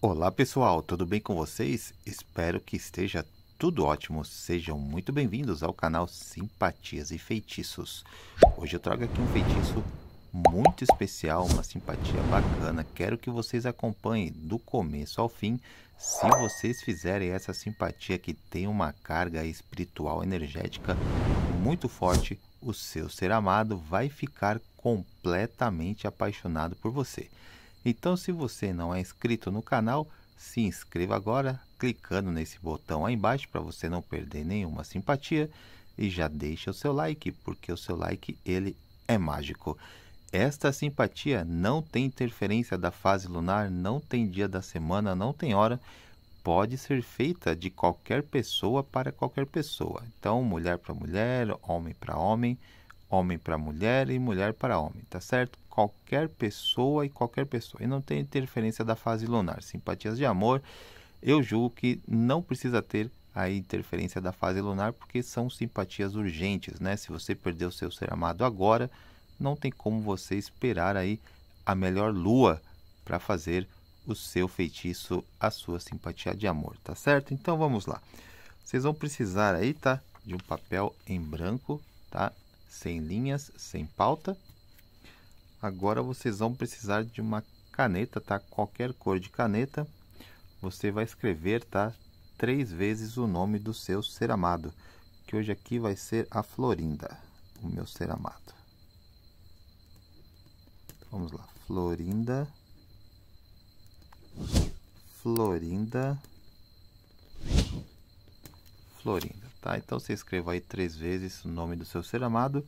Olá pessoal, tudo bem com vocês? Espero que esteja tudo ótimo. Sejam muito bem-vindos ao canal Simpatias e Feitiços. Hoje eu trago aqui um feitiço muito especial, uma simpatia bacana. Quero que vocês acompanhem do começo ao fim. Se vocês fizerem essa simpatia que tem uma carga espiritual energética muito forte, o seu ser amado vai ficar completamente apaixonado por você. Então, se você não é inscrito no canal, se inscreva agora clicando nesse botão aí embaixo para você não perder nenhuma simpatia e já deixa o seu like, porque o seu like ele é mágico. Esta simpatia não tem interferência da fase lunar, não tem dia da semana, não tem hora. Pode ser feita de qualquer pessoa para qualquer pessoa. Então, mulher para mulher, homem para homem, homem para mulher e mulher para homem, tá certo? qualquer pessoa e qualquer pessoa. E não tem interferência da fase lunar. Simpatias de amor, eu julgo que não precisa ter a interferência da fase lunar, porque são simpatias urgentes, né? Se você perdeu seu ser amado agora, não tem como você esperar aí a melhor lua para fazer o seu feitiço, a sua simpatia de amor, tá certo? Então vamos lá. Vocês vão precisar aí, tá? De um papel em branco, tá? Sem linhas, sem pauta, agora vocês vão precisar de uma caneta, tá? Qualquer cor de caneta, você vai escrever, tá? Três vezes o nome do seu ser amado, que hoje aqui vai ser a Florinda, o meu ser amado. Vamos lá, Florinda, Florinda, Florinda, tá? Então você escreva aí três vezes o nome do seu ser amado.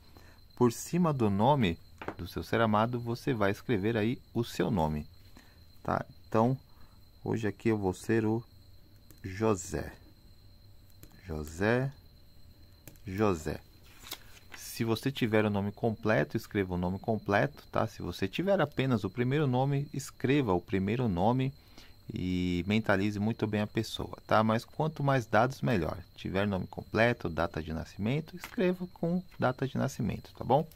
Por cima do nome, do seu ser amado, você vai escrever aí o seu nome, tá? Então, hoje aqui eu vou ser o José. José, José. Se você tiver o nome completo, escreva o nome completo, tá? Se você tiver apenas o primeiro nome, escreva o primeiro nome e mentalize muito bem a pessoa, tá? Mas quanto mais dados, melhor. Tiver nome completo, data de nascimento, escreva com data de nascimento, tá bom?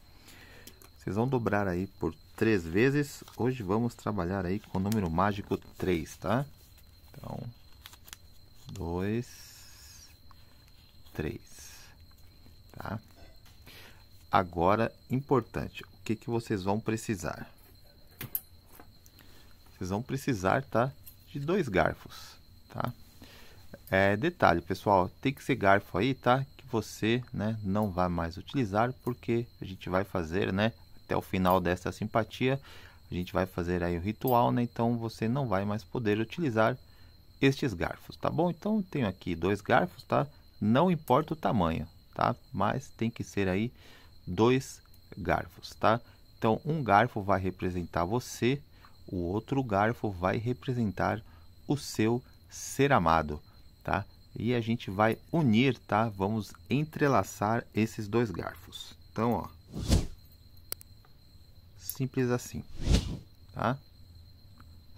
Vocês vão dobrar aí por três vezes. Hoje vamos trabalhar aí com o número mágico 3, tá? Então, 2, 3, tá? Agora, importante, o que, que vocês vão precisar? Vocês vão precisar, tá? De dois garfos, tá? É, detalhe, pessoal, tem que ser garfo aí, tá? Que você, né, não vai mais utilizar, porque a gente vai fazer, né, até o final desta simpatia, a gente vai fazer aí o ritual, né? Então você não vai mais poder utilizar estes garfos, tá bom? Então tenho aqui dois garfos, tá? Não importa o tamanho, tá? Mas tem que ser aí dois garfos, tá? Então um garfo vai representar você, o outro garfo vai representar o seu ser amado, tá? E a gente vai unir, tá? Vamos entrelaçar esses dois garfos. Então, ó. Simples assim, tá?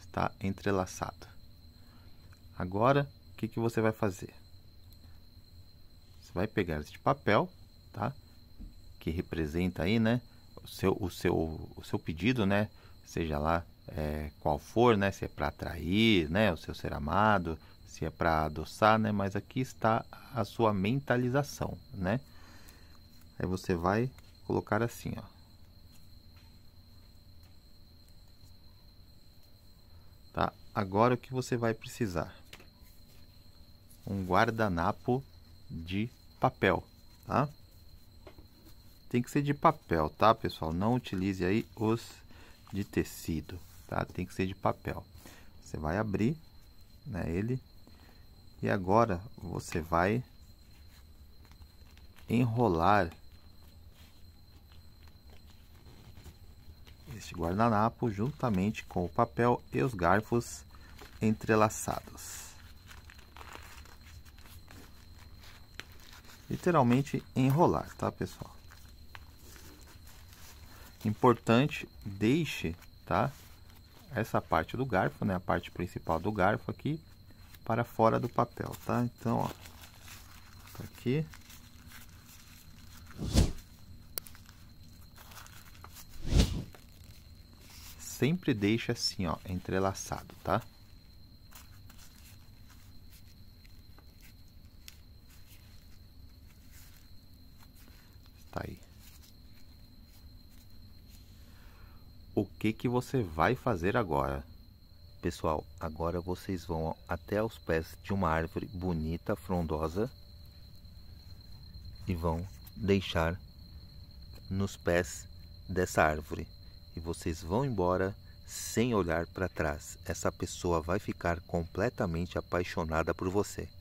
Está entrelaçado. Agora, o que, que você vai fazer? Você vai pegar este papel, tá? Que representa aí, né? O seu, o seu, o seu pedido, né? Seja lá é, qual for, né? Se é para atrair, né? O seu ser amado, se é para adoçar, né? Mas aqui está a sua mentalização, né? Aí você vai colocar assim, ó. agora o que você vai precisar? Um guardanapo de papel, tá? Tem que ser de papel, tá, pessoal? Não utilize aí os de tecido, tá? Tem que ser de papel. Você vai abrir, né, ele. E agora você vai enrolar este guardanapo juntamente com o papel e os garfos entrelaçados, Literalmente enrolar, tá, pessoal? Importante, deixe, tá? Essa parte do garfo, né? A parte principal do garfo aqui para fora do papel, tá? Então, ó, tá aqui. Sempre deixa assim, ó, entrelaçado, tá? que, que você vai fazer agora? Pessoal, agora vocês vão até os pés de uma árvore bonita, frondosa e vão deixar nos pés dessa árvore. E vocês vão embora sem olhar para trás. Essa pessoa vai ficar completamente apaixonada por você.